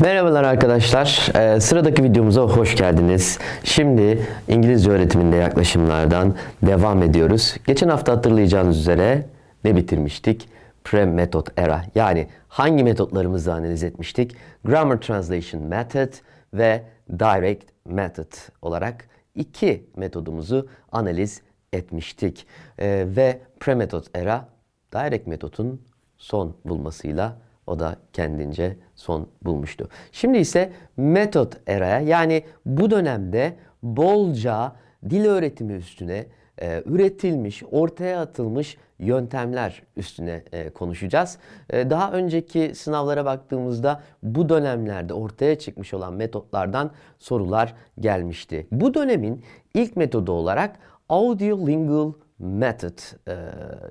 Merhabalar arkadaşlar. Ee, sıradaki videomuza hoş geldiniz. Şimdi İngilizce öğretiminde yaklaşımlardan devam ediyoruz. Geçen hafta hatırlayacağınız üzere ne bitirmiştik? Pre-method era yani hangi metotlarımızı analiz etmiştik? Grammar translation method ve direct method olarak iki metodumuzu analiz etmiştik. Ee, ve pre-method era direct metodun son bulmasıyla o da kendince son bulmuştu. Şimdi ise metot era'ya yani bu dönemde bolca dil öğretimi üstüne e, üretilmiş, ortaya atılmış yöntemler üstüne e, konuşacağız. E, daha önceki sınavlara baktığımızda bu dönemlerde ortaya çıkmış olan metotlardan sorular gelmişti. Bu dönemin ilk metodu olarak audio lingual method e,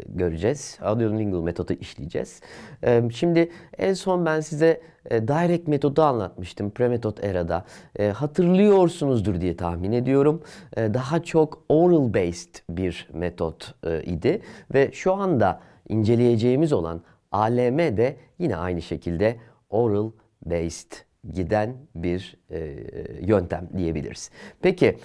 göreceğiz. Audiolingual metodu işleyeceğiz. E, şimdi en son ben size e, direct metodu anlatmıştım pre-metod era'da. E, hatırlıyorsunuzdur diye tahmin ediyorum. E, daha çok oral based bir metot e, idi ve şu anda inceleyeceğimiz olan ALM de yine aynı şekilde oral based giden bir e, yöntem diyebiliriz. Peki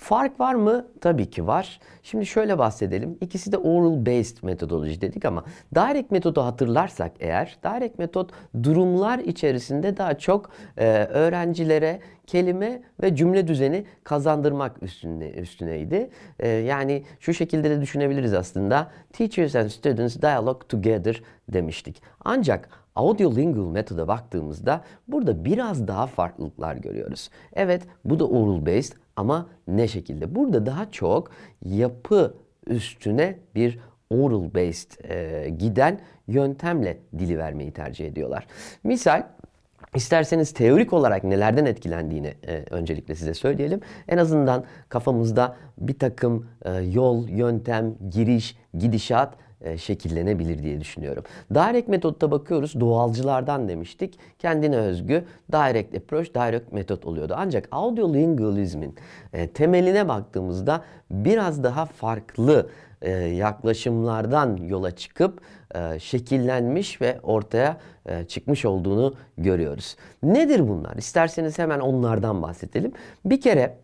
Fark var mı? Tabii ki var. Şimdi şöyle bahsedelim. İkisi de oral based metodoloji dedik ama direct metodu hatırlarsak eğer direct metot durumlar içerisinde daha çok e, öğrencilere kelime ve cümle düzeni kazandırmak üstüne üstüneydi. E, yani şu şekilde de düşünebiliriz aslında. Teachers and students dialogue together demiştik. Ancak Audiolingual metoda baktığımızda burada biraz daha farklılıklar görüyoruz. Evet bu da oral based ama ne şekilde? Burada daha çok yapı üstüne bir oral based e, giden yöntemle dili vermeyi tercih ediyorlar. Misal isterseniz teorik olarak nelerden etkilendiğini e, öncelikle size söyleyelim. En azından kafamızda bir takım e, yol, yöntem, giriş, gidişat e, şekillenebilir diye düşünüyorum. Direct metotta bakıyoruz doğalcılardan demiştik. Kendine özgü direct approach, direct metot oluyordu. Ancak audio e, temeline baktığımızda biraz daha farklı e, yaklaşımlardan yola çıkıp e, şekillenmiş ve ortaya çıkmış olduğunu görüyoruz. Nedir bunlar? İsterseniz hemen onlardan bahsedelim. Bir kere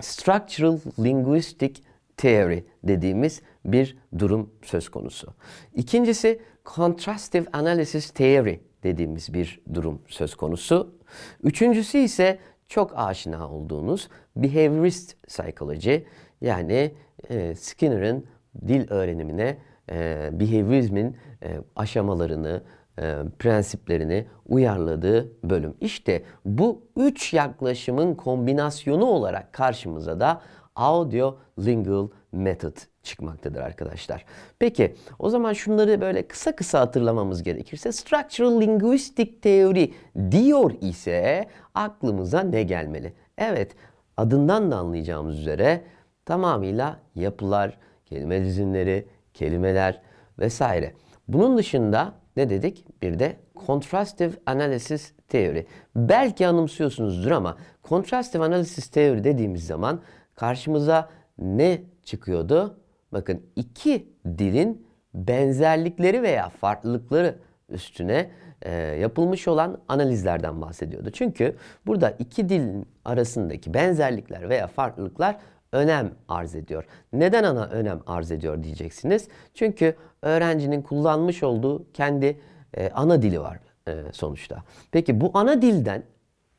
Structural Linguistic Theory dediğimiz bir durum söz konusu. İkincisi contrastive analysis theory dediğimiz bir durum söz konusu. Üçüncüsü ise çok aşina olduğunuz behaviorist psychology yani e, Skinner'ın dil öğrenimine e, behaviorizmin e, aşamalarını, e, prensiplerini uyarladığı bölüm. İşte bu üç yaklaşımın kombinasyonu olarak karşımıza da audio lingual method çıkmaktadır arkadaşlar. Peki o zaman şunları böyle kısa kısa hatırlamamız gerekirse structural linguistic teori diyor ise aklımıza ne gelmeli? Evet adından da anlayacağımız üzere tamamıyla yapılar, kelime dizinleri, kelimeler vesaire. Bunun dışında ne dedik? Bir de Contrastive Analysis Teori. Belki anımsıyorsunuzdur ama Contrastive Analysis Teori dediğimiz zaman karşımıza ne çıkıyordu? Bakın iki dilin benzerlikleri veya farklılıkları üstüne e, yapılmış olan analizlerden bahsediyordu. Çünkü burada iki dilin arasındaki benzerlikler veya farklılıklar önem arz ediyor. Neden ana önem arz ediyor diyeceksiniz. Çünkü öğrencinin kullanmış olduğu kendi e, ana dili var e, sonuçta. Peki bu ana dilden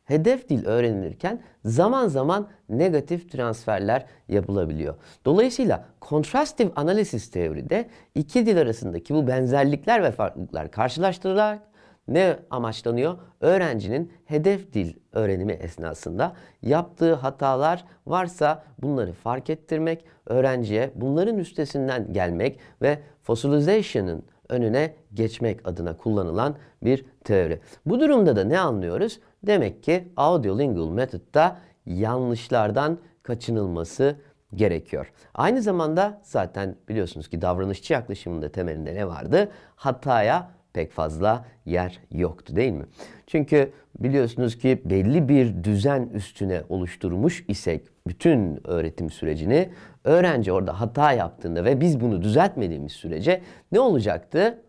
hedef dil öğrenilirken zaman zaman negatif transferler yapılabiliyor. Dolayısıyla contrastive analiz teoride iki dil arasındaki bu benzerlikler ve farklılıklar karşılaştırılarak ne amaçlanıyor? Öğrencinin hedef dil öğrenimi esnasında yaptığı hatalar varsa bunları fark ettirmek, öğrenciye bunların üstesinden gelmek ve fossilization'ın önüne geçmek adına kullanılan bir teori. Bu durumda da ne anlıyoruz? Demek ki audiolingual metodda yanlışlardan kaçınılması gerekiyor. Aynı zamanda zaten biliyorsunuz ki davranışçı yaklaşımında temelinde ne vardı? Hataya pek fazla yer yoktu değil mi? Çünkü biliyorsunuz ki belli bir düzen üstüne oluşturmuş isek bütün öğretim sürecini öğrenci orada hata yaptığında ve biz bunu düzeltmediğimiz sürece ne olacaktı?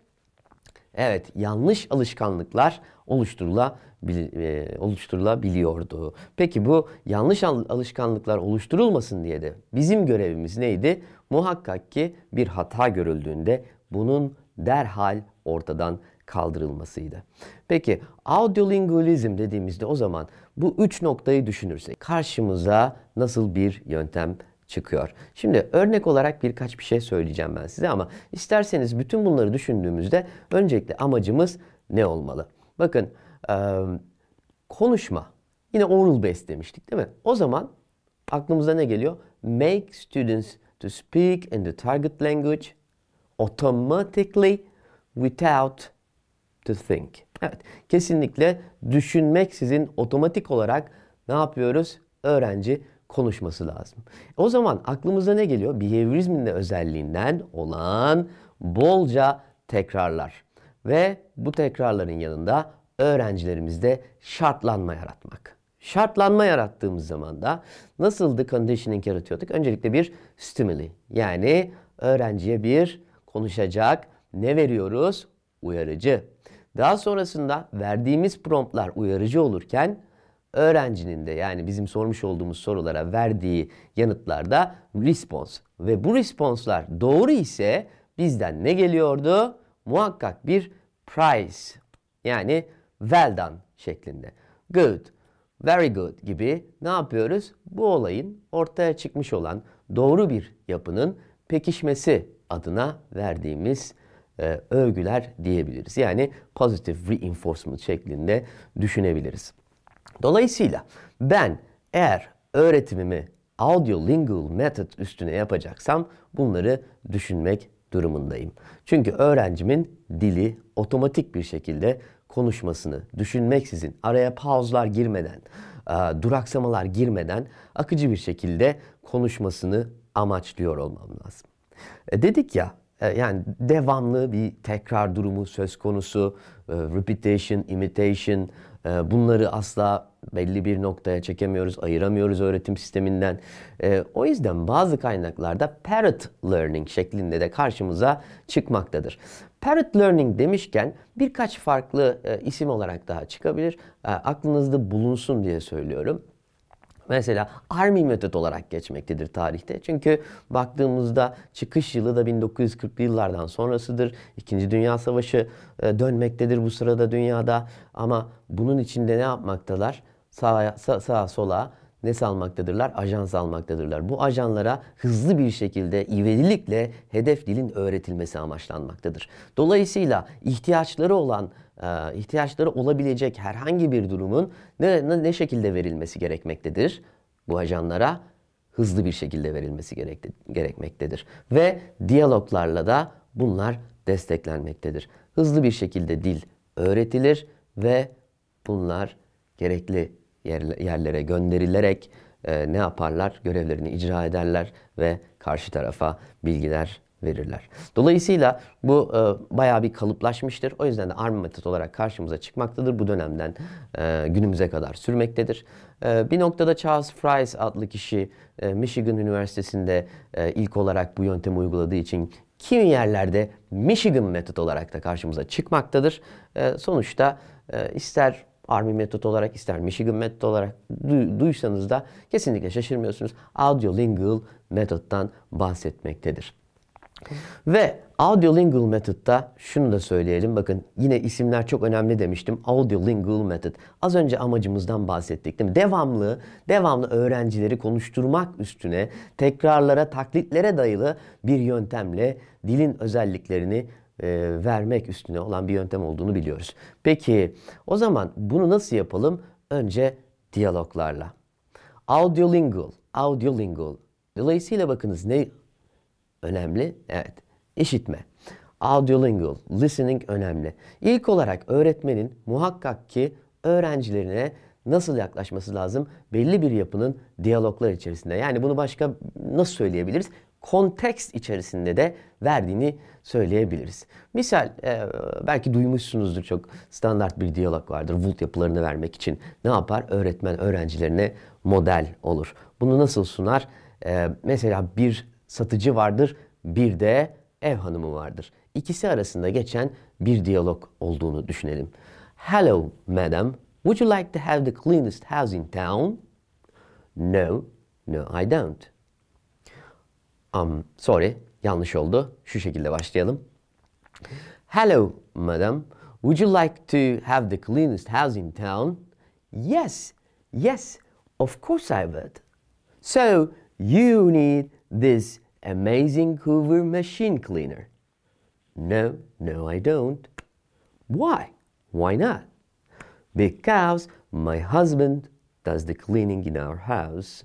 Evet yanlış alışkanlıklar oluşturulabilir e, oluşturulabiliyordu. Peki bu yanlış alışkanlıklar oluşturulmasın diye de bizim görevimiz neydi? Muhakkak ki bir hata görüldüğünde bunun derhal ortadan kaldırılmasıydı. Peki audiolingualizm dediğimizde o zaman bu üç noktayı düşünürsek karşımıza nasıl bir yöntem çıkıyor. Şimdi örnek olarak birkaç bir şey söyleyeceğim ben size ama isterseniz bütün bunları düşündüğümüzde öncelikle amacımız ne olmalı? Bakın ee, konuşma. Yine oral based demiştik değil mi? O zaman aklımıza ne geliyor? Make students to speak in the target language automatically without to think. Evet, kesinlikle düşünmek sizin otomatik olarak ne yapıyoruz? Öğrenci konuşması lazım. O zaman aklımıza ne geliyor? Behaviorizmin de özelliğinden olan bolca tekrarlar. Ve bu tekrarların yanında öğrencilerimizde şartlanma yaratmak. Şartlanma yarattığımız zaman da nasıldı conditioning yaratıyorduk? Öncelikle bir stimuli yani öğrenciye bir konuşacak ne veriyoruz? Uyarıcı. Daha sonrasında verdiğimiz promptlar uyarıcı olurken öğrencinin de yani bizim sormuş olduğumuz sorulara verdiği yanıtlarda response ve bu responslar doğru ise bizden ne geliyordu? Muhakkak bir prize yani well done şeklinde. Good, very good gibi ne yapıyoruz? Bu olayın ortaya çıkmış olan doğru bir yapının pekişmesi adına verdiğimiz e, övgüler diyebiliriz. Yani pozitif reinforcement şeklinde düşünebiliriz. Dolayısıyla ben eğer öğretimimi audio lingual method üstüne yapacaksam bunları düşünmek durumundayım. Çünkü öğrencimin dili otomatik bir şekilde konuşmasını düşünmeksizin, araya pauzlar girmeden, duraksamalar girmeden akıcı bir şekilde konuşmasını amaçlıyor olmam lazım. E, dedik ya e, yani devamlı bir tekrar durumu söz konusu, e, repetition, imitation bunları asla belli bir noktaya çekemiyoruz, ayıramıyoruz öğretim sisteminden. O yüzden bazı kaynaklarda parrot learning şeklinde de karşımıza çıkmaktadır. Parrot Learning demişken birkaç farklı e, isim olarak daha çıkabilir. E, aklınızda bulunsun diye söylüyorum. Mesela Army Method olarak geçmektedir tarihte. Çünkü baktığımızda çıkış yılı da 1940'lı yıllardan sonrasıdır. İkinci Dünya Savaşı e, dönmektedir bu sırada dünyada. Ama bunun içinde ne yapmaktalar? Sağa, sa sağa sola ne salmaktadırlar? Ajans almaktadırlar. Bu ajanlara hızlı bir şekilde ivedilikle hedef dilin öğretilmesi amaçlanmaktadır. Dolayısıyla ihtiyaçları olan e, ihtiyaçları olabilecek herhangi bir durumun ne, ne, ne şekilde verilmesi gerekmektedir? Bu ajanlara hızlı bir şekilde verilmesi gerek, gerekmektedir. Ve diyaloglarla da bunlar desteklenmektedir. Hızlı bir şekilde dil öğretilir ve bunlar gerekli yerlere gönderilerek e, ne yaparlar? Görevlerini icra ederler ve karşı tarafa bilgiler verirler. Dolayısıyla bu e, bayağı bir kalıplaşmıştır. O yüzden de arm metot olarak karşımıza çıkmaktadır. Bu dönemden e, günümüze kadar sürmektedir. E, bir noktada Charles Fries adlı kişi e, Michigan Üniversitesi'nde e, ilk olarak bu yöntemi uyguladığı için kimi yerlerde Michigan metot olarak da karşımıza çıkmaktadır. E, sonuçta e, ister Army metot olarak ister Michigan metot olarak du duysanız da kesinlikle şaşırmıyorsunuz. Audiolingual metottan bahsetmektedir. Ve Audiolingual metotta şunu da söyleyelim. Bakın yine isimler çok önemli demiştim. Audiolingual Method. Az önce amacımızdan bahsettik değil mi? Devamlı, devamlı öğrencileri konuşturmak üstüne tekrarlara, taklitlere dayalı bir yöntemle dilin özelliklerini e, vermek üstüne olan bir yöntem olduğunu biliyoruz. Peki o zaman bunu nasıl yapalım? Önce diyaloglarla. Audiolingual, audiolingual. Dolayısıyla bakınız ne önemli? Evet, işitme. Audiolingual, listening önemli. İlk olarak öğretmenin muhakkak ki öğrencilerine nasıl yaklaşması lazım? Belli bir yapının diyaloglar içerisinde. Yani bunu başka nasıl söyleyebiliriz? konteks içerisinde de verdiğini söyleyebiliriz. Misal e, belki duymuşsunuzdur çok standart bir diyalog vardır. Vult yapılarını vermek için ne yapar? Öğretmen öğrencilerine model olur. Bunu nasıl sunar? E, mesela bir satıcı vardır, bir de ev hanımı vardır. İkisi arasında geçen bir diyalog olduğunu düşünelim. Hello madam, would you like to have the cleanest house in town? No, no I don't. Um, sorry, yanlış oldu. Şu şekilde başlayalım. Hello, madam. Would you like to have the cleanest house in town? Yes, yes, of course I would. So, you need this amazing Hoover machine cleaner. No, no, I don't. Why? Why not? Because my husband does the cleaning in our house.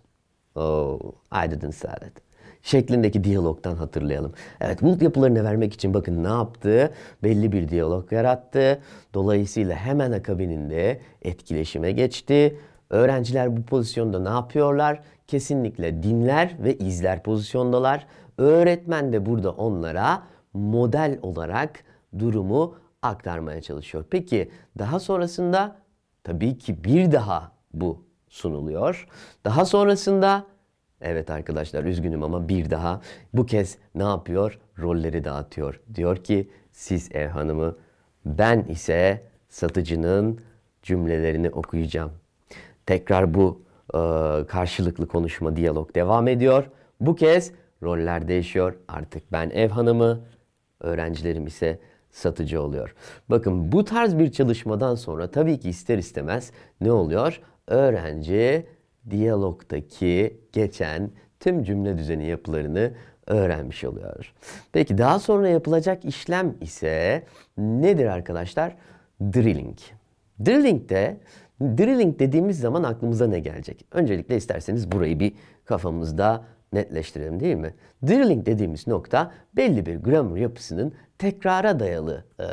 Oh, I didn't say it. şeklindeki diyalogdan hatırlayalım. Evet bulut yapılarını vermek için bakın ne yaptı? Belli bir diyalog yarattı. Dolayısıyla hemen akabininde etkileşime geçti. Öğrenciler bu pozisyonda ne yapıyorlar? Kesinlikle dinler ve izler pozisyondalar. Öğretmen de burada onlara model olarak durumu aktarmaya çalışıyor. Peki daha sonrasında tabii ki bir daha bu sunuluyor. Daha sonrasında Evet arkadaşlar üzgünüm ama bir daha bu kez ne yapıyor? Rolleri dağıtıyor. Diyor ki siz ev hanımı ben ise satıcının cümlelerini okuyacağım. Tekrar bu e, karşılıklı konuşma diyalog devam ediyor. Bu kez roller değişiyor. Artık ben ev hanımı, öğrencilerim ise satıcı oluyor. Bakın bu tarz bir çalışmadan sonra tabii ki ister istemez ne oluyor? Öğrenci diyalogdaki geçen tüm cümle düzeni yapılarını öğrenmiş oluyor. Peki daha sonra yapılacak işlem ise nedir arkadaşlar? Drilling. Drilling de, drilling dediğimiz zaman aklımıza ne gelecek? Öncelikle isterseniz burayı bir kafamızda netleştirelim değil mi? Drilling dediğimiz nokta belli bir grammar yapısının tekrara dayalı e,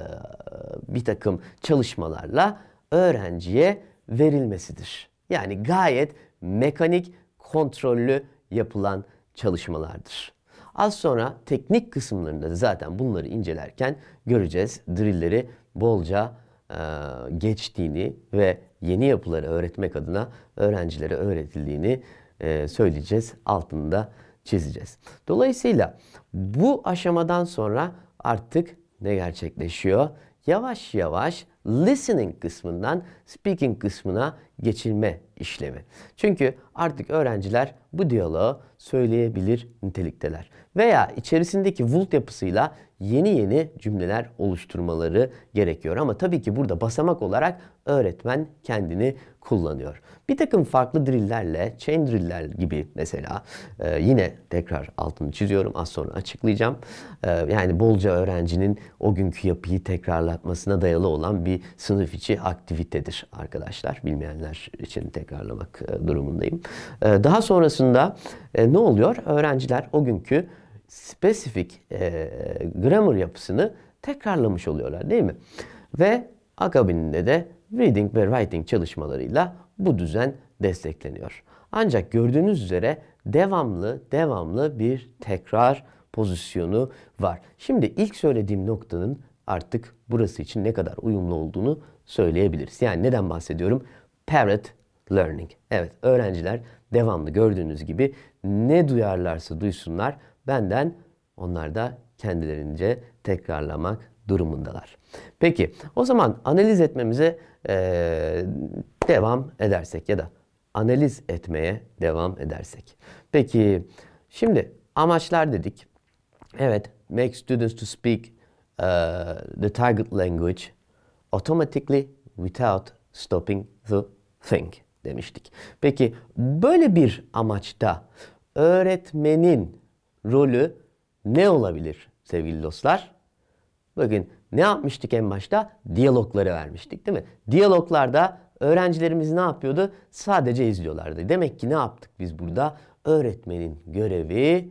bir takım çalışmalarla öğrenciye verilmesidir. Yani gayet mekanik kontrollü yapılan çalışmalardır. Az sonra teknik kısımlarında zaten bunları incelerken göreceğiz. Drillleri bolca e, geçtiğini ve yeni yapıları öğretmek adına öğrencilere öğretildiğini e, söyleyeceğiz. Altında çizeceğiz. Dolayısıyla bu aşamadan sonra artık ne gerçekleşiyor? Yavaş yavaş listening kısmından speaking kısmına geçilme işlemi. Çünkü artık öğrenciler bu diyaloğu söyleyebilir nitelikteler. Veya içerisindeki vult yapısıyla yeni yeni cümleler oluşturmaları gerekiyor. Ama tabii ki burada basamak olarak öğretmen kendini kullanıyor. Bir takım farklı drilllerle, chain drilller gibi mesela e, yine tekrar altını çiziyorum az sonra açıklayacağım. E, yani bolca öğrencinin o günkü yapıyı tekrarlatmasına dayalı olan bir sınıf içi aktivitedir arkadaşlar. Bilmeyenler için tekrarlamak e, durumundayım. E, daha sonrasında e, ne oluyor? Öğrenciler o günkü spesifik e, grammar yapısını tekrarlamış oluyorlar değil mi? Ve akabinde de reading ve writing çalışmalarıyla bu düzen destekleniyor. Ancak gördüğünüz üzere devamlı devamlı bir tekrar pozisyonu var. Şimdi ilk söylediğim noktanın artık burası için ne kadar uyumlu olduğunu söyleyebiliriz. Yani neden bahsediyorum? Parrot learning. Evet öğrenciler devamlı gördüğünüz gibi ne duyarlarsa duysunlar benden onlar da kendilerince tekrarlamak durumundalar. Peki o zaman analiz etmemize e, devam edersek ya da analiz etmeye devam edersek. Peki şimdi amaçlar dedik. Evet, make students to speak uh, the target language automatically without stopping the thing demiştik. Peki böyle bir amaçta öğretmenin rolü ne olabilir sevgili dostlar? Bakın ne yapmıştık en başta? Diyalogları vermiştik değil mi? Diyaloglarda öğrencilerimiz ne yapıyordu? Sadece izliyorlardı. Demek ki ne yaptık biz burada? Öğretmenin görevi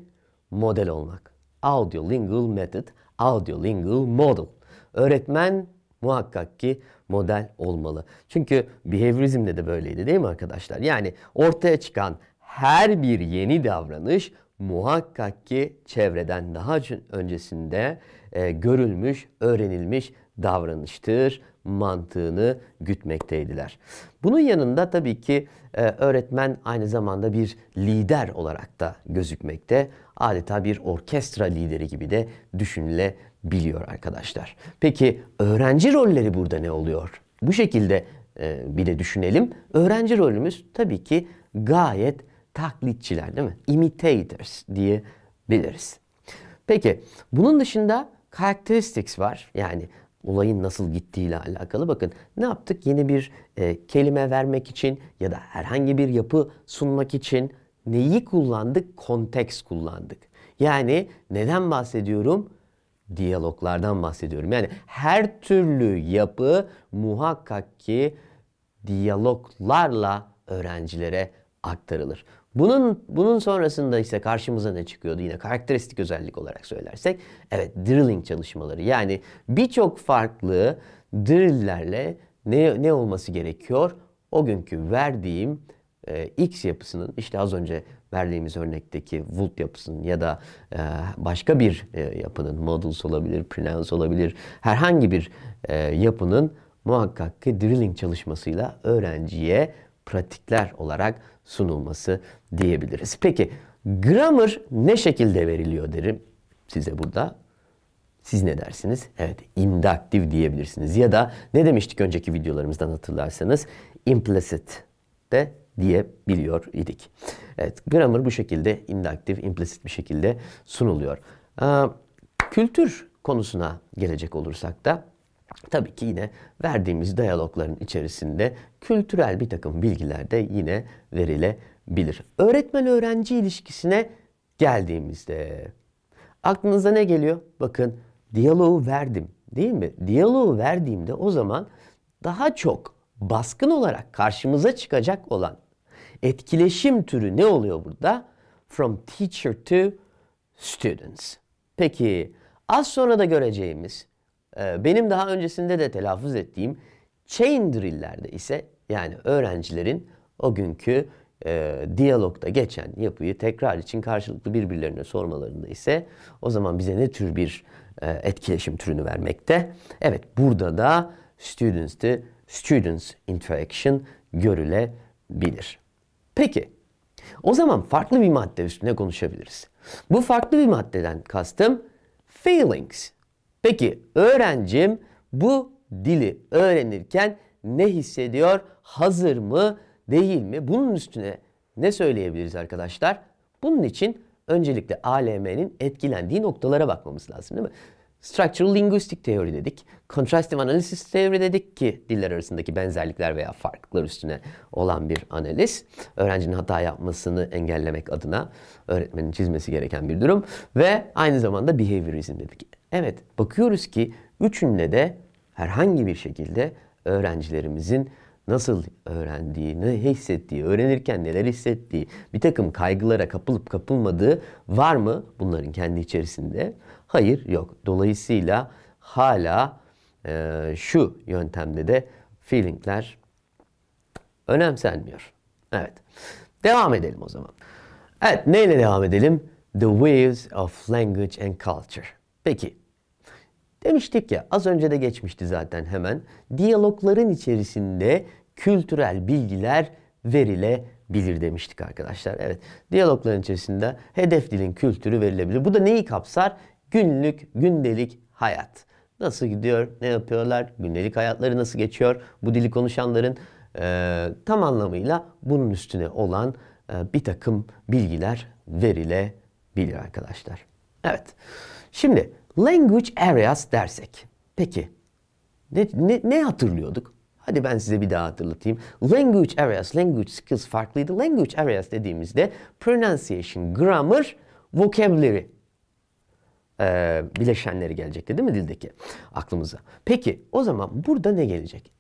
model olmak. Audiolingual method, audiolingual model. Öğretmen muhakkak ki model olmalı. Çünkü behaviorizmde de böyleydi değil mi arkadaşlar? Yani ortaya çıkan her bir yeni davranış muhakkak ki çevreden daha öncesinde e, görülmüş, öğrenilmiş davranıştır mantığını gütmekteydiler. Bunun yanında tabii ki e, öğretmen aynı zamanda bir lider olarak da gözükmekte. Adeta bir orkestra lideri gibi de düşünülebiliyor arkadaşlar. Peki öğrenci rolleri burada ne oluyor? Bu şekilde e, bir de düşünelim. Öğrenci rolümüz tabii ki gayet taklitçiler değil mi? Imitators diye biliriz. Peki bunun dışında characteristics var. Yani olayın nasıl gittiğiyle alakalı. Bakın ne yaptık? Yeni bir e, kelime vermek için ya da herhangi bir yapı sunmak için neyi kullandık? Konteks kullandık. Yani neden bahsediyorum? Diyaloglardan bahsediyorum. Yani her türlü yapı muhakkak ki diyaloglarla öğrencilere aktarılır. Bunun bunun sonrasında ise karşımıza ne çıkıyordu yine karakteristik özellik olarak söylersek evet drilling çalışmaları yani birçok farklı drilllerle ne, ne olması gerekiyor? O günkü verdiğim e, X yapısının işte az önce verdiğimiz örnekteki Vult yapısının ya da e, başka bir e, yapının models olabilir, pronouns olabilir herhangi bir e, yapının muhakkak ki drilling çalışmasıyla öğrenciye pratikler olarak sunulması diyebiliriz. Peki grammar ne şekilde veriliyor derim size burada. Siz ne dersiniz? Evet, indaktif diyebilirsiniz. Ya da ne demiştik önceki videolarımızdan hatırlarsanız? Implicit de diyebiliyor idik. Evet, grammar bu şekilde indaktif, implicit bir şekilde sunuluyor. Ee, kültür konusuna gelecek olursak da Tabii ki yine verdiğimiz diyalogların içerisinde kültürel bir takım bilgiler de yine verilebilir. Öğretmen-öğrenci ilişkisine geldiğimizde aklınıza ne geliyor? Bakın diyaloğu verdim değil mi? Diyaloğu verdiğimde o zaman daha çok baskın olarak karşımıza çıkacak olan etkileşim türü ne oluyor burada? From teacher to students. Peki az sonra da göreceğimiz ee, benim daha öncesinde de telaffuz ettiğim chain drill'lerde ise yani öğrencilerin o günkü e, diyalogda geçen yapıyı tekrar için karşılıklı birbirlerine sormalarında ise o zaman bize ne tür bir e, etkileşim türünü vermekte? Evet burada da students to students interaction görülebilir. Peki o zaman farklı bir madde üstüne konuşabiliriz. Bu farklı bir maddeden kastım feelings. Peki öğrencim bu dili öğrenirken ne hissediyor? Hazır mı, değil mi? Bunun üstüne ne söyleyebiliriz arkadaşlar? Bunun için öncelikle ALM'nin etkilendiği noktalara bakmamız lazım değil mi? Structural linguistic teori dedik. Contrastive analysis teori dedik ki diller arasındaki benzerlikler veya farklılıklar üstüne olan bir analiz. Öğrencinin hata yapmasını engellemek adına öğretmenin çizmesi gereken bir durum. Ve aynı zamanda behaviorism dedik. Evet bakıyoruz ki üçünde de herhangi bir şekilde öğrencilerimizin nasıl öğrendiğini, ne hissettiği, öğrenirken neler hissettiği, bir takım kaygılara kapılıp kapılmadığı var mı bunların kendi içerisinde? Hayır yok. Dolayısıyla hala e, şu yöntemde de feelingler önemsenmiyor. Evet. Devam edelim o zaman. Evet neyle devam edelim? The Waves of Language and Culture. Peki Demiştik ya az önce de geçmişti zaten hemen. Diyalogların içerisinde kültürel bilgiler verilebilir demiştik arkadaşlar. Evet diyalogların içerisinde hedef dilin kültürü verilebilir. Bu da neyi kapsar? Günlük, gündelik hayat. Nasıl gidiyor, ne yapıyorlar, gündelik hayatları nasıl geçiyor? Bu dili konuşanların e, tam anlamıyla bunun üstüne olan e, bir takım bilgiler verilebilir arkadaşlar. Evet. Şimdi Language areas dersek. Peki ne, ne, ne hatırlıyorduk? Hadi ben size bir daha hatırlatayım. Language areas, language skills farklıydı. Language areas dediğimizde pronunciation, grammar, vocabulary e, bileşenleri gelecekti değil mi dildeki aklımıza? Peki o zaman burada ne gelecek?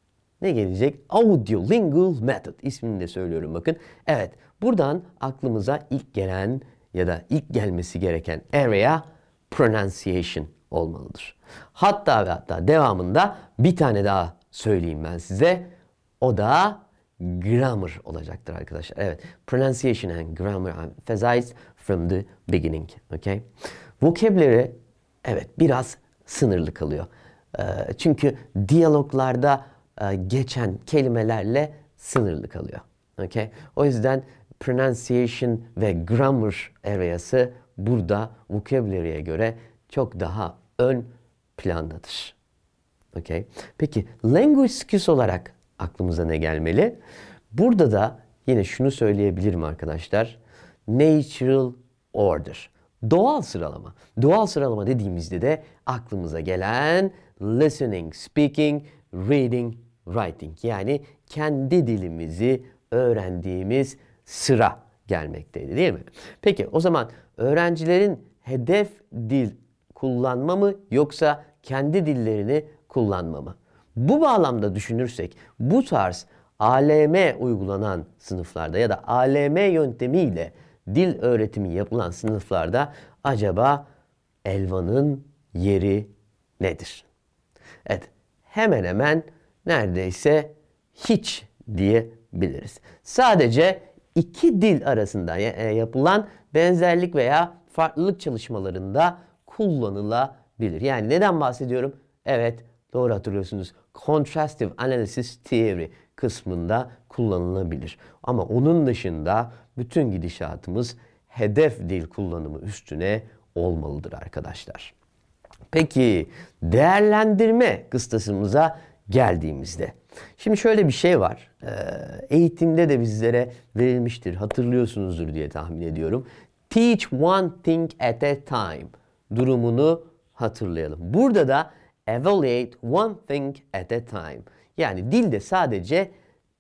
Ne gelecek? Audio Lingual Method ismini de söylüyorum bakın. Evet buradan aklımıza ilk gelen ya da ilk gelmesi gereken area pronunciation olmalıdır. Hatta ve hatta devamında bir tane daha söyleyeyim ben size. O da grammar olacaktır arkadaşlar. Evet. Pronunciation and grammar emphasized from the beginning. Okay? vokabülleri evet biraz sınırlı kalıyor. Ee, çünkü diyaloglarda e, geçen kelimelerle sınırlı kalıyor. Okay? O yüzden pronunciation ve grammar arayası burada vocabulary'e göre çok daha ön plandadır. Okay. Peki language skills olarak aklımıza ne gelmeli? Burada da yine şunu söyleyebilirim arkadaşlar. Natural order. Doğal sıralama. Doğal sıralama dediğimizde de aklımıza gelen listening, speaking, reading, writing. Yani kendi dilimizi öğrendiğimiz sıra gelmekteydi değil mi? Peki o zaman öğrencilerin hedef dil kullanma mı yoksa kendi dillerini kullanma mı? Bu bağlamda düşünürsek bu tarz ALM uygulanan sınıflarda ya da ALM yöntemiyle dil öğretimi yapılan sınıflarda acaba elvanın yeri nedir? Evet hemen hemen neredeyse hiç diyebiliriz. Sadece iki dil arasında e, yapılan benzerlik veya farklılık çalışmalarında kullanılabilir. Yani neden bahsediyorum? Evet doğru hatırlıyorsunuz. Contrastive Analysis Theory kısmında kullanılabilir. Ama onun dışında bütün gidişatımız hedef dil kullanımı üstüne olmalıdır arkadaşlar. Peki değerlendirme kıstasımıza geldiğimizde. Şimdi şöyle bir şey var. Ee, eğitimde de bizlere verilmiştir. Hatırlıyorsunuzdur diye tahmin ediyorum. Teach one thing at a time durumunu hatırlayalım. Burada da evaluate one thing at a time. Yani dilde sadece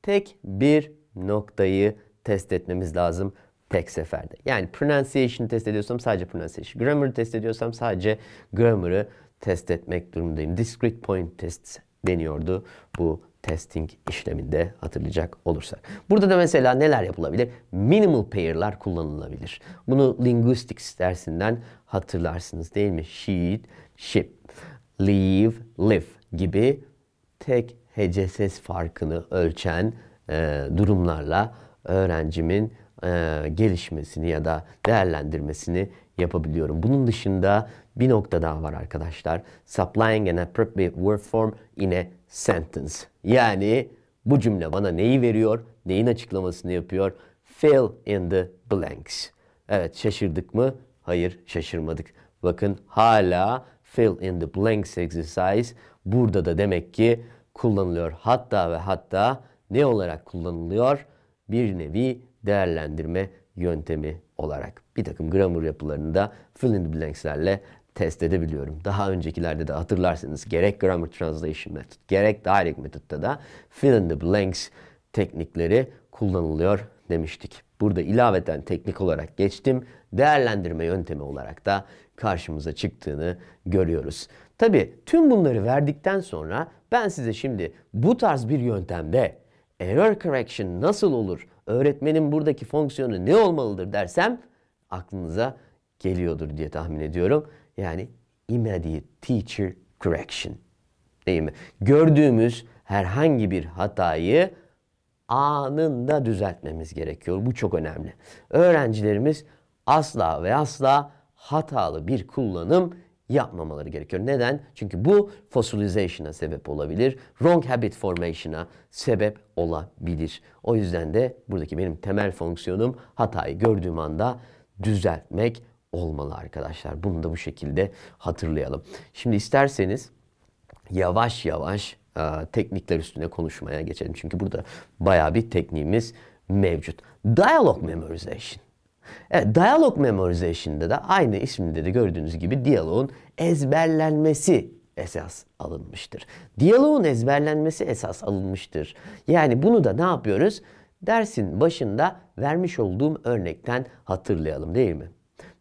tek bir noktayı test etmemiz lazım tek seferde. Yani pronunciation test ediyorsam sadece pronunciation. Grammar'ı test ediyorsam sadece grammar'ı test etmek durumundayım. Discrete point tests deniyordu bu testing işleminde hatırlayacak olursak. Burada da mesela neler yapılabilir? Minimal pair'lar kullanılabilir. Bunu linguistics dersinden hatırlarsınız değil mi? Sheet, ship, leave, live gibi tek hecesiz farkını ölçen e, durumlarla öğrencimin e, gelişmesini ya da değerlendirmesini yapabiliyorum. Bunun dışında bir nokta daha var arkadaşlar. Supplying an appropriate word form in a sentence. Yani bu cümle bana neyi veriyor? Neyin açıklamasını yapıyor? Fill in the blanks. Evet şaşırdık mı? Hayır şaşırmadık. Bakın hala fill in the blanks exercise burada da demek ki kullanılıyor. Hatta ve hatta ne olarak kullanılıyor? Bir nevi değerlendirme yöntemi olarak. Bir takım grammar yapılarını da fill in the blanks'lerle test edebiliyorum. Daha öncekilerde de hatırlarsanız gerek Grammar Translation Method gerek Direct Method'da da fill in the blanks teknikleri kullanılıyor demiştik. Burada ilaveten teknik olarak geçtim. Değerlendirme yöntemi olarak da karşımıza çıktığını görüyoruz. Tabi tüm bunları verdikten sonra ben size şimdi bu tarz bir yöntemde error correction nasıl olur, öğretmenin buradaki fonksiyonu ne olmalıdır dersem aklınıza geliyordur diye tahmin ediyorum. Yani immediate teacher correction. Değil mi? Gördüğümüz herhangi bir hatayı anında düzeltmemiz gerekiyor. Bu çok önemli. Öğrencilerimiz asla ve asla hatalı bir kullanım yapmamaları gerekiyor. Neden? Çünkü bu fossilization'a sebep olabilir. Wrong habit formation'a sebep olabilir. O yüzden de buradaki benim temel fonksiyonum hatayı gördüğüm anda düzeltmek olmalı arkadaşlar. Bunu da bu şekilde hatırlayalım. Şimdi isterseniz yavaş yavaş e, teknikler üstüne konuşmaya geçelim. Çünkü burada bayağı bir tekniğimiz mevcut. Dialogue memorization. Evet, dialog memorization'da da aynı isminde de gördüğünüz gibi diyaloğun ezberlenmesi esas alınmıştır. Diyaloğun ezberlenmesi esas alınmıştır. Yani bunu da ne yapıyoruz? Dersin başında vermiş olduğum örnekten hatırlayalım değil mi?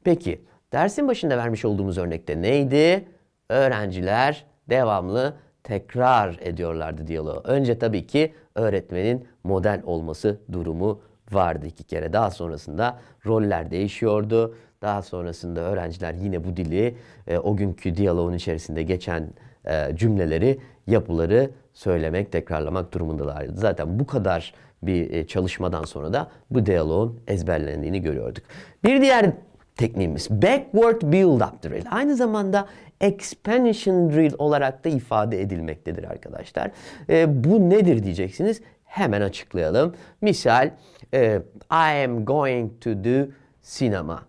Peki dersin başında vermiş olduğumuz örnekte neydi? Öğrenciler devamlı tekrar ediyorlardı diyaloğu. Önce tabii ki öğretmenin model olması durumu vardı iki kere. Daha sonrasında roller değişiyordu. Daha sonrasında öğrenciler yine bu dili e, o günkü diyaloğun içerisinde geçen e, cümleleri, yapıları söylemek, tekrarlamak durumundalardı. Zaten bu kadar bir e, çalışmadan sonra da bu diyaloğun ezberlendiğini görüyorduk. Bir diğer tekniğimiz. Backward build-up drill. Aynı zamanda expansion drill olarak da ifade edilmektedir arkadaşlar. E, bu nedir diyeceksiniz. Hemen açıklayalım. Misal e, I am going to do cinema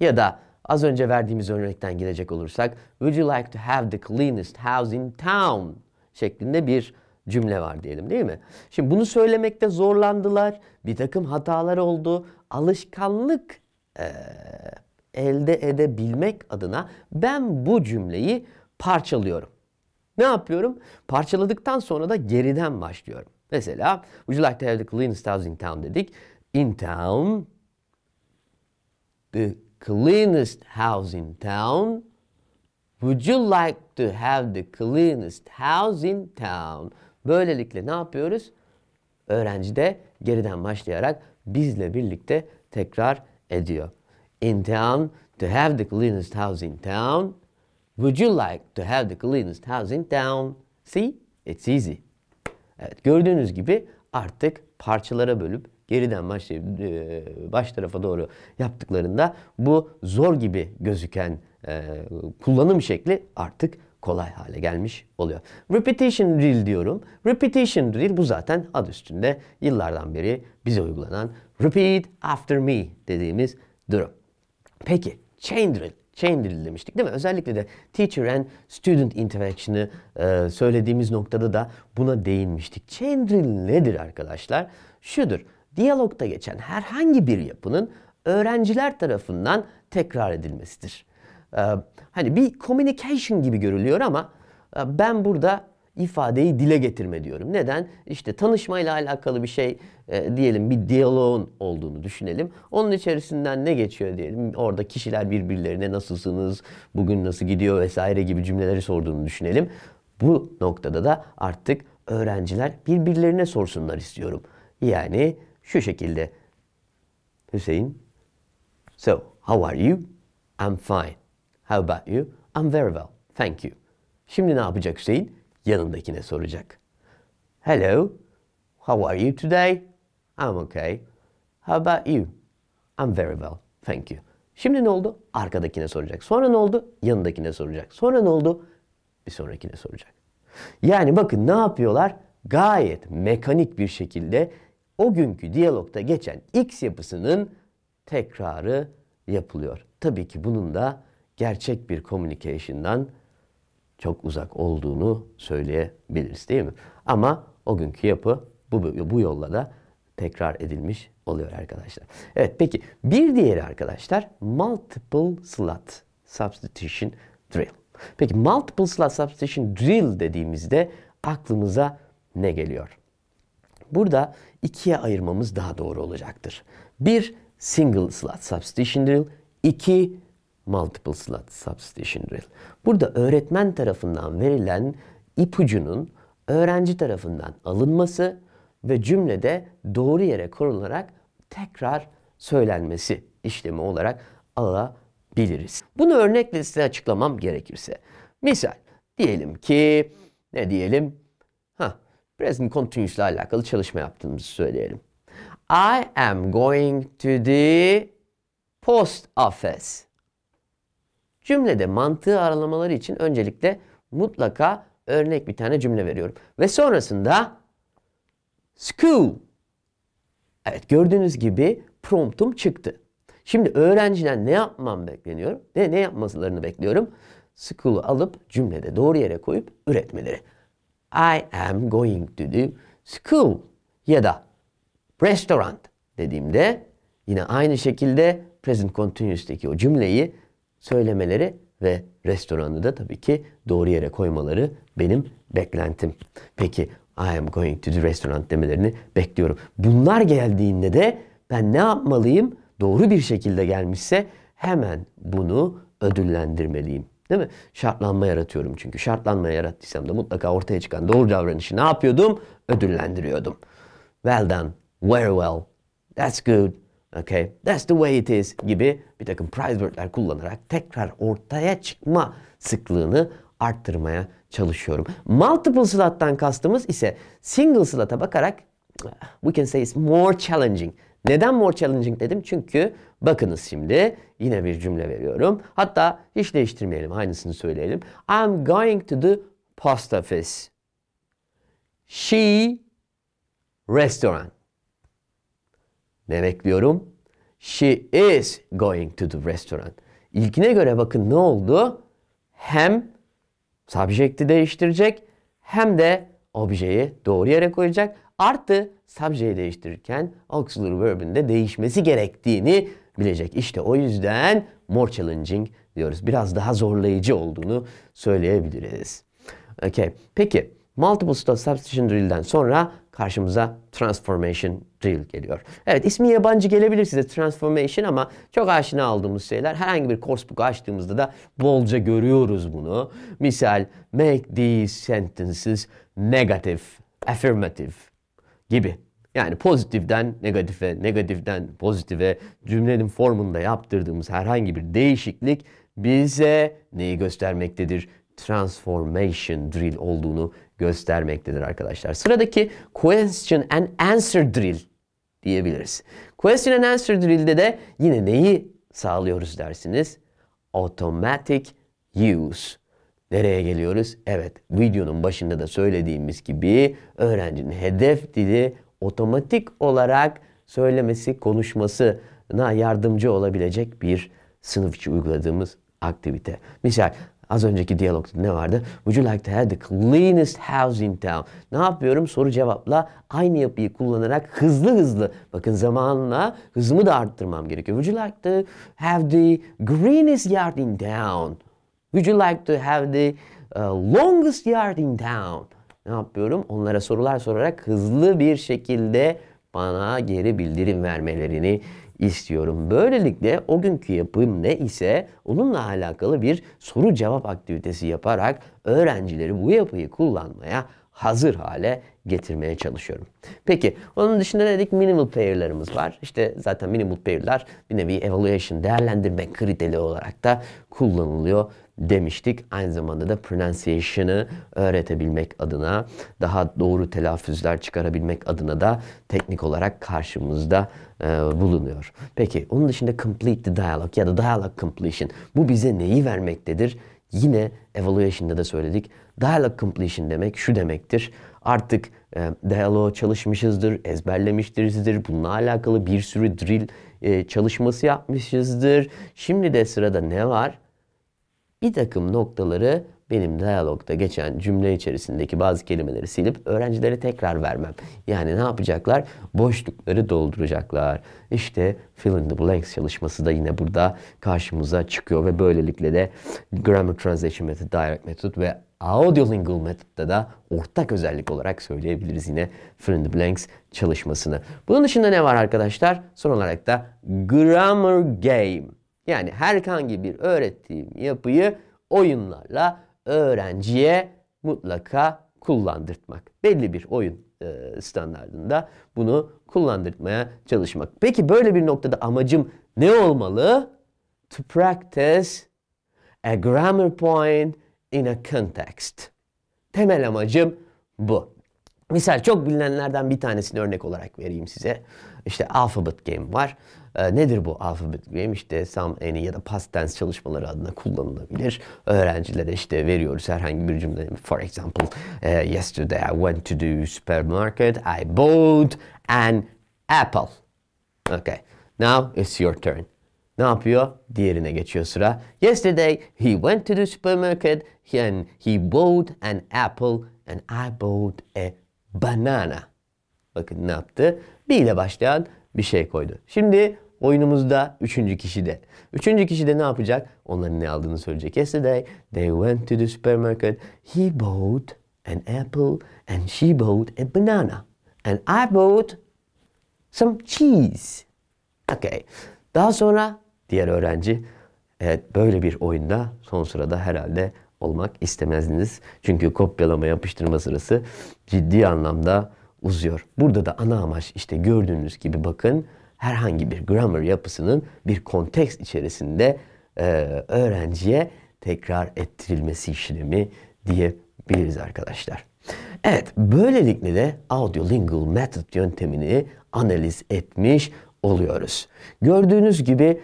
ya da az önce verdiğimiz örnekten gelecek olursak Would you like to have the cleanest house in town? şeklinde bir cümle var diyelim değil mi? Şimdi bunu söylemekte zorlandılar. Bir takım hatalar oldu. Alışkanlık e, elde edebilmek adına ben bu cümleyi parçalıyorum. Ne yapıyorum? Parçaladıktan sonra da geriden başlıyorum. Mesela would you like to have the cleanest house in town dedik. In town the cleanest house in town Would you like to have the cleanest house in town? Böylelikle ne yapıyoruz? Öğrenci de geriden başlayarak bizle birlikte tekrar ediyor. In town, to have the cleanest house in town. Would you like to have the cleanest house in town? See, it's easy. Evet, gördüğünüz gibi artık parçalara bölüp geriden başlayıp e, baş tarafa doğru yaptıklarında bu zor gibi gözüken e, kullanım şekli artık kolay hale gelmiş oluyor. Repetition drill diyorum. Repetition drill bu zaten ad üstünde yıllardan beri bize uygulanan repeat after me dediğimiz durum. Peki chain drill. Chain drill demiştik değil mi? Özellikle de teacher and student interaction'ı e, söylediğimiz noktada da buna değinmiştik. Chain drill nedir arkadaşlar? Şudur. Diyalogda geçen herhangi bir yapının öğrenciler tarafından tekrar edilmesidir. Ee, hani bir communication gibi görülüyor ama e, ben burada ifadeyi dile getirme diyorum. Neden? İşte tanışmayla alakalı bir şey e, diyelim bir diyaloğun olduğunu düşünelim. Onun içerisinden ne geçiyor diyelim. Orada kişiler birbirlerine nasılsınız, bugün nasıl gidiyor vesaire gibi cümleleri sorduğunu düşünelim. Bu noktada da artık öğrenciler birbirlerine sorsunlar istiyorum. Yani şu şekilde. Hüseyin, so how are you? I'm fine. How about you? I'm very well. Thank you. Şimdi ne yapacak Hüseyin? Yanındakine soracak. Hello. How are you today? I'm okay. How about you? I'm very well. Thank you. Şimdi ne oldu? Arkadakine soracak. Sonra ne oldu? Yanındakine soracak. Sonra ne oldu? Bir sonrakine soracak. Yani bakın ne yapıyorlar? Gayet mekanik bir şekilde o günkü diyalogta geçen X yapısının tekrarı yapılıyor. Tabii ki bunun da gerçek bir communication'dan çok uzak olduğunu söyleyebiliriz değil mi? Ama o günkü yapı bu, bu yolla da tekrar edilmiş oluyor arkadaşlar. Evet peki bir diğeri arkadaşlar multiple slot substitution drill. Peki multiple slot substitution drill dediğimizde aklımıza ne geliyor? Burada ikiye ayırmamız daha doğru olacaktır. Bir single slot substitution drill, iki Multiple Slot Substitution Drill. Burada öğretmen tarafından verilen ipucunun öğrenci tarafından alınması ve cümlede doğru yere konularak tekrar söylenmesi işlemi olarak alabiliriz. Bunu örnekle size açıklamam gerekirse. Misal diyelim ki ne diyelim? Ha, present continuous ile alakalı çalışma yaptığımızı söyleyelim. I am going to the post office. Cümlede mantığı aralamaları için öncelikle mutlaka örnek bir tane cümle veriyorum. Ve sonrasında school. Evet gördüğünüz gibi promptum çıktı. Şimdi öğrenciden ne yapmam bekleniyor? Ne, ne yapmasılarını bekliyorum? School'u alıp cümlede doğru yere koyup üretmeleri. I am going to do school ya da restaurant dediğimde yine aynı şekilde present continuous'teki o cümleyi söylemeleri ve restoranı da tabii ki doğru yere koymaları benim beklentim. Peki I am going to the restaurant demelerini bekliyorum. Bunlar geldiğinde de ben ne yapmalıyım? Doğru bir şekilde gelmişse hemen bunu ödüllendirmeliyim. Değil mi? Şartlanma yaratıyorum çünkü. Şartlanma yarattıysam da mutlaka ortaya çıkan doğru davranışı ne yapıyordum? Ödüllendiriyordum. Well done. Very well. That's good. Okay, that's the way it is gibi bir takım prize word'ler kullanarak tekrar ortaya çıkma sıklığını arttırmaya çalışıyorum. Multiple slot'tan kastımız ise single slot'a bakarak we can say it's more challenging. Neden more challenging dedim? Çünkü bakınız şimdi yine bir cümle veriyorum. Hatta hiç değiştirmeyelim aynısını söyleyelim. I'm going to the post office. She restaurant. Ne bekliyorum? She is going to the restaurant. İlkine göre bakın ne oldu? Hem subject'i değiştirecek hem de objeyi doğru yere koyacak. Artı subject'i değiştirirken auxiliary verb'in de değişmesi gerektiğini bilecek. İşte o yüzden more challenging diyoruz. Biraz daha zorlayıcı olduğunu söyleyebiliriz. Okay. Peki multiple stop substitution drill'den sonra karşımıza transformation drill geliyor. Evet ismi yabancı gelebilir size transformation ama çok aşina olduğumuz şeyler. Herhangi bir coursebook açtığımızda da bolca görüyoruz bunu. Misal make these sentences negative, affirmative gibi. Yani pozitiften negatife, negatiften pozitife cümlenin formunda yaptırdığımız herhangi bir değişiklik bize neyi göstermektedir? Transformation drill olduğunu göstermektedir arkadaşlar. Sıradaki question and answer drill diyebiliriz. Question and answer drill'de de yine neyi sağlıyoruz dersiniz? Automatic use. Nereye geliyoruz? Evet, videonun başında da söylediğimiz gibi öğrencinin hedef dili otomatik olarak söylemesi, konuşmasına yardımcı olabilecek bir sınıf içi uyguladığımız aktivite. Misal Az önceki diyalogda ne vardı? Would you like to have the cleanest house in town? Ne yapıyorum? Soru cevapla aynı yapıyı kullanarak hızlı hızlı. Bakın zamanla hızımı da arttırmam gerekiyor. Would you like to have the greenest yard in town? Would you like to have the uh, longest yard in town? Ne yapıyorum? Onlara sorular sorarak hızlı bir şekilde bana geri bildirim vermelerini istiyorum. Böylelikle o günkü yapım ne ise onunla alakalı bir soru cevap aktivitesi yaparak öğrencileri bu yapıyı kullanmaya hazır hale getirmeye çalışıyorum. Peki onun dışında ne dedik? Minimal pair'larımız var. İşte zaten minimal pair'lar bir nevi evaluation değerlendirme kriteri olarak da kullanılıyor demiştik. Aynı zamanda da pronunciation'ı öğretebilmek adına, daha doğru telaffuzlar çıkarabilmek adına da teknik olarak karşımızda e, bulunuyor. Peki onun dışında complete the dialogue ya da dialogue completion. Bu bize neyi vermektedir? Yine evaluation'da da söyledik. Dialogue completion demek şu demektir. Artık e, diyaloğa çalışmışızdır, ezberlemiştirizdir. Bununla alakalı bir sürü drill e, çalışması yapmışızdır. Şimdi de sırada ne var? bir takım noktaları benim diyalogda geçen cümle içerisindeki bazı kelimeleri silip öğrencilere tekrar vermem. Yani ne yapacaklar? Boşlukları dolduracaklar. İşte fill in the blanks çalışması da yine burada karşımıza çıkıyor ve böylelikle de grammar translation method, direct method ve audiolingual metodda da ortak özellik olarak söyleyebiliriz yine fill in the blanks çalışmasını. Bunun dışında ne var arkadaşlar? Son olarak da grammar game. Yani herhangi bir öğrettiğim yapıyı oyunlarla öğrenciye mutlaka kullandırtmak. Belli bir oyun e, standartında bunu kullandırmaya çalışmak. Peki böyle bir noktada amacım ne olmalı? To practice a grammar point in a context. Temel amacım bu. Misal çok bilinenlerden bir tanesini örnek olarak vereyim size. İşte Alphabet Game var. E, nedir bu alfabet game? İşte Sam Any ya da past tense çalışmaları adına kullanılabilir. Öğrencilere işte veriyoruz herhangi bir cümle. For example, e, yesterday I went to the supermarket. I bought an apple. Okay. Now it's your turn. Ne yapıyor? Diğerine geçiyor sıra. Yesterday he went to the supermarket and he bought an apple and I bought a banana. Bakın ne yaptı? B ile başlayan bir şey koydu. Şimdi oyunumuzda üçüncü kişi de. Üçüncü kişi de ne yapacak? Onların ne aldığını söyleyecek. Yesterday they went to the supermarket. He bought an apple and she bought a banana. And I bought some cheese. Okay. Daha sonra diğer öğrenci evet böyle bir oyunda son sırada herhalde olmak istemezdiniz. Çünkü kopyalama yapıştırma sırası ciddi anlamda uzuyor. Burada da ana amaç işte gördüğünüz gibi bakın herhangi bir grammar yapısının bir konteks içerisinde e, öğrenciye tekrar ettirilmesi işlemi diyebiliriz arkadaşlar. Evet, böylelikle de Audiolingual Method yöntemini analiz etmiş oluyoruz. Gördüğünüz gibi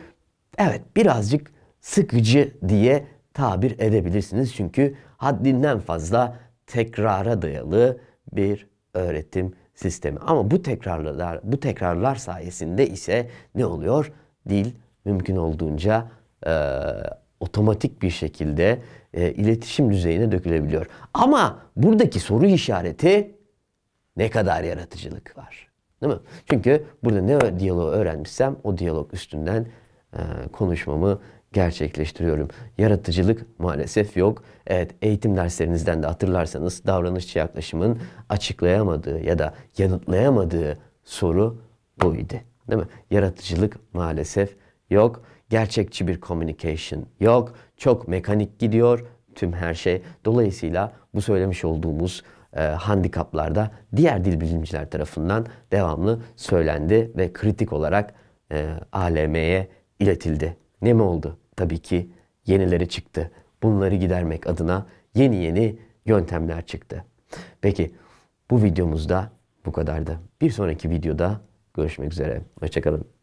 evet birazcık sıkıcı diye tabir edebilirsiniz. Çünkü haddinden fazla tekrara dayalı bir öğretim sistemi. Ama bu tekrarlar bu tekrarlar sayesinde ise ne oluyor? Dil mümkün olduğunca e, otomatik bir şekilde e, iletişim düzeyine dökülebiliyor. Ama buradaki soru işareti ne kadar yaratıcılık var? Değil mi? Çünkü burada ne diyaloğu öğrenmişsem o diyalog üstünden e, konuşmamı gerçekleştiriyorum. Yaratıcılık maalesef yok. Evet eğitim derslerinizden de hatırlarsanız davranışçı yaklaşımın açıklayamadığı ya da yanıtlayamadığı soru buydu. Değil mi? Yaratıcılık maalesef yok. Gerçekçi bir communication yok. Çok mekanik gidiyor tüm her şey. Dolayısıyla bu söylemiş olduğumuz e, handikaplarda diğer dil bilimciler tarafından devamlı söylendi ve kritik olarak e, ALM'ye iletildi ne mi oldu? Tabii ki yenileri çıktı. Bunları gidermek adına yeni yeni yöntemler çıktı. Peki bu videomuzda bu kadardı. Bir sonraki videoda görüşmek üzere. Hoşçakalın.